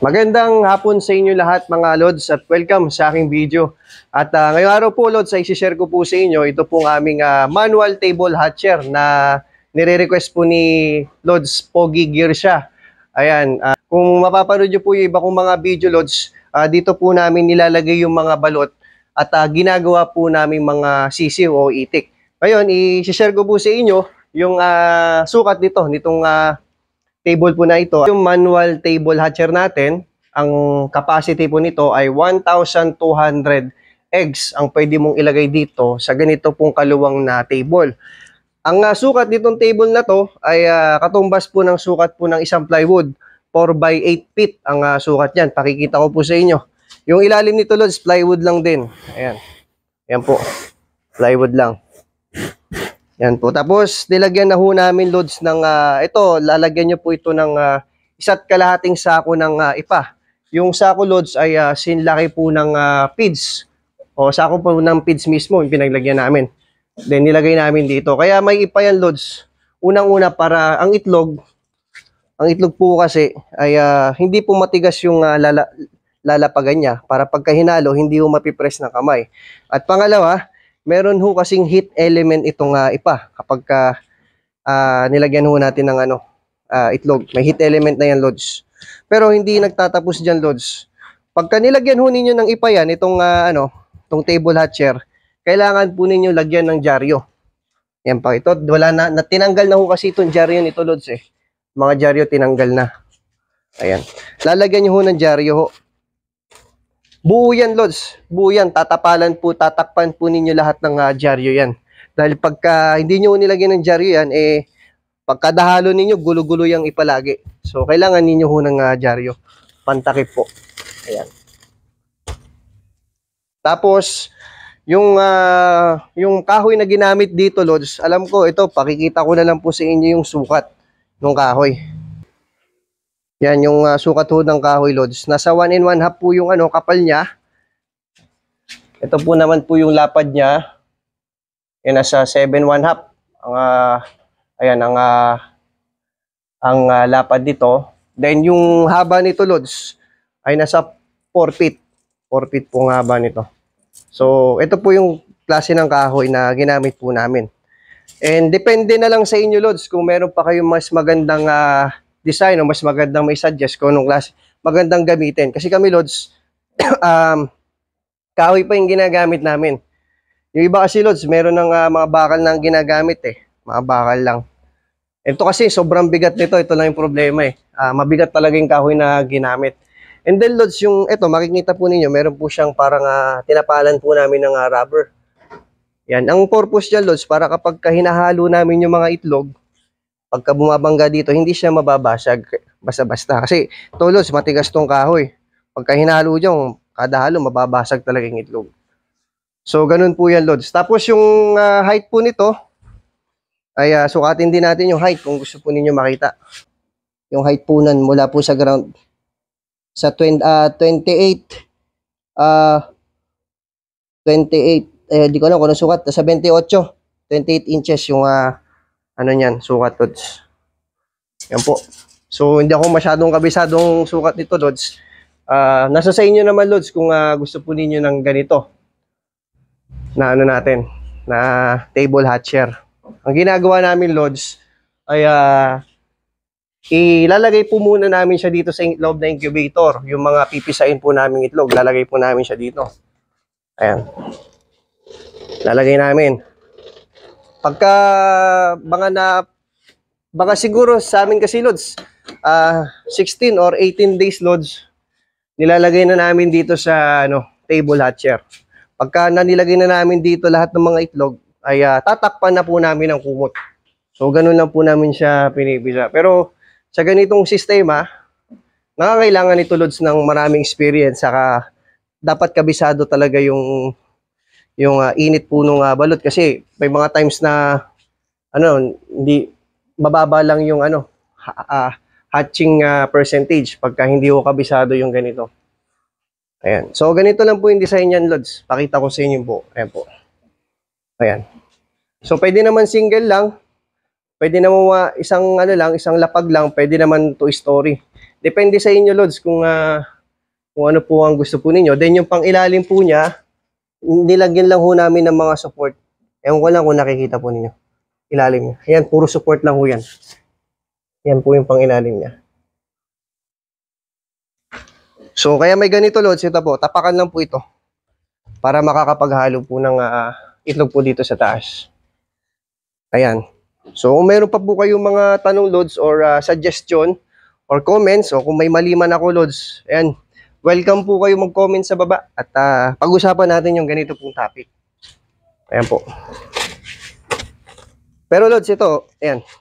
Magandang hapon sa inyo lahat mga Lods at welcome sa aking video. At uh, ngayong araw po Lods ay share ko po sa inyo ito pong aming uh, manual table hatcher na nire-request po ni Lods Pogi siya. Ayan, uh, kung mapapanood nyo po yung iba kong mga video Lods, uh, dito po namin nilalagay yung mga balot at uh, ginagawa po namin mga sisiw o itik. Ngayon, i-share ko po sa inyo yung uh, sukat nito, nitong uh, table po na ito. Yung manual table hatcher natin, ang capacity po nito ay 1,200 eggs ang pwede mong ilagay dito sa ganito pong kaluwang na table. Ang uh, sukat nitong table na to ay uh, katumbas po ng sukat po ng isang plywood. 4 by 8 feet ang uh, sukat niyan. Pakikita ko po sa inyo. Yung ilalim nito, Lods, plywood lang din. Ayan. Ayan po. Plywood lang. Yan po. Tapos, nilagyan na ho namin loads ng, uh, ito, lalagyan nyo po ito ng uh, isa't kalahating sako ng uh, ipa. Yung sako loads ay uh, sinlaki po ng uh, PIDS. O, sako po ng PIDS mismo, yung pinaglagyan namin. Then, nilagay namin dito. Kaya may ipa yan loads. Unang-una para ang itlog, ang itlog po kasi ay uh, hindi po matigas yung uh, lala, lalapagan niya para pagkahinalo, hindi ho mapipress ng kamay. At pangalawa, Meron ho kasing heat element itong uh, ipa kapag uh, uh, nilagyan ho natin ng ano, uh, itlog. May heat element na yan, Lods. Pero hindi nagtatapos diyan Lods. Pagka nilagyan ho ninyo ng ipa yan, itong, uh, ano, itong table hatcher, kailangan po ninyo lagyan ng dyaryo. Yan pa. Ito, wala na, na tinanggal na ho kasi itong dyaryo nito, Lods eh. Mga dyaryo tinanggal na. Ayan. Lalagyan niyo ho ng dyaryo ho. Buo lords, Lods. Tatapalan po, tatakpan po ninyo lahat ng uh, dyaryo yan. Dahil pagka hindi nyo nilagay ng dyaryo yan, eh, pagkadahalo ninyo, gulo-gulo yung ipalagi. So, kailangan ninyo ho ng uh, dyaryo. Pantakip po. Ayan. Tapos, yung uh, yung kahoy na ginamit dito, lords, alam ko ito, pakikita ko na lang po sa inyo yung sukat ng kahoy. Yan, yung uh, sukat ho ng kahoy lods. Nasa 1 in 1 half po yung ano, kapal niya. Ito po naman po yung lapad niya. Yan, nasa 7 1 half. Ang, uh, ayan, ang, uh, ang uh, lapad dito. Then, yung haba nito lods ay nasa 4 feet. 4 feet po ang haba nito. So, ito po yung klase ng kahoy na ginamit po namin. And depende na lang sa inyo, Lods, kung meron pa kayong mas magandang uh, design o mas magandang may suggest ko nung klase, magandang gamitin. Kasi kami, Lods, um, kahoy pa yung ginagamit namin. Yung iba kasi, Lods, meron ng uh, mga bakal na ginagamit eh. Mga bakal lang. Ito kasi, sobrang bigat nito. Ito lang yung problema eh. Uh, mabigat talaga yung kahoy na ginamit. And then Lods, yung ito, makikita po ninyo, meron po siyang parang uh, tinapalan po namin ng uh, rubber. Yan, ang purpose niya, Lods, para kapag hinahalo namin yung mga itlog, pagka bumabangga dito, hindi siya mababasag basta-basta. Kasi tulos, matigas tong kahoy. Pagka hinalo dyan, kada halo, mababasag talaga yung itlog. So, ganun po yan, Lods. Tapos yung uh, height po nito, ay uh, sukatin din natin yung height kung gusto po ninyo makita. Yung height po nan mula po sa ground. Sa uh, 28, uh, 28, eh, di ko alam kung ano sukat, sa 28, 28 inches yung uh, ano niyan, sukat Lods. Yan po. So hindi ako masyadong kabisadong sukat nito Lods. Uh, nasa sa inyo naman Lods kung uh, gusto po ninyo ng ganito na ano natin, na table hatcher. Ang ginagawa namin Lods ay uh, ilalagay po muna namin siya dito sa loob na incubator. Yung mga pipisain po namin itlog, lalagay po namin siya dito. Ayan. Lalagay namin. Pagka mga na mga siguro sa amin kasi lods uh, ah, 16 or 18 days lods nilalagay na namin dito sa ano, table hatcher. Pagka na nilagay na namin dito lahat ng mga itlog, ay uh, tatakpan na po namin ang kumot. So ganun lang po namin siya pinipisa. Pero sa ganitong sistema, nakakailangan ito lods ng maraming experience saka dapat kabisado talaga yung yung uh, init po nung uh, ah, balut kasi may mga times na ano hindi mababa lang yung ano ha, uh, hatching uh, percentage pagka hindi ho kabisado yung ganito. Ayan. So ganito lang po yung design niyan, lords. Pakita ko sa inyo po. Ayan po. Ayan. So pwede naman single lang. Pwede naman uh, isang ano lang, isang lapag lang, pwede naman two story. Depende sa inyo, lords kung uh, kung ano po ang gusto po ninyo. Then yung pang ilalim po niya, nilagyan lang ho namin ng mga support. Ewan ko lang kung nakikita po ninyo. Ilalim niya. Ayan, puro support lang ho yan. Yan po yung pangilalim niya. So, kaya may ganito, Lods. Ito po, tapakan lang po ito. Para makakapaghalo po ng uh, itlog po dito sa taas. Ayan. So, kung mayroon pa po kayong mga tanong, Lods, or uh, suggestion, or comments, o kung may mali man ako, Lods, ayan, welcome po kayo mag-comment sa baba at uh, pag-usapan natin yung ganito pong topic. Ayan po. Pero Lods, ito, ayan,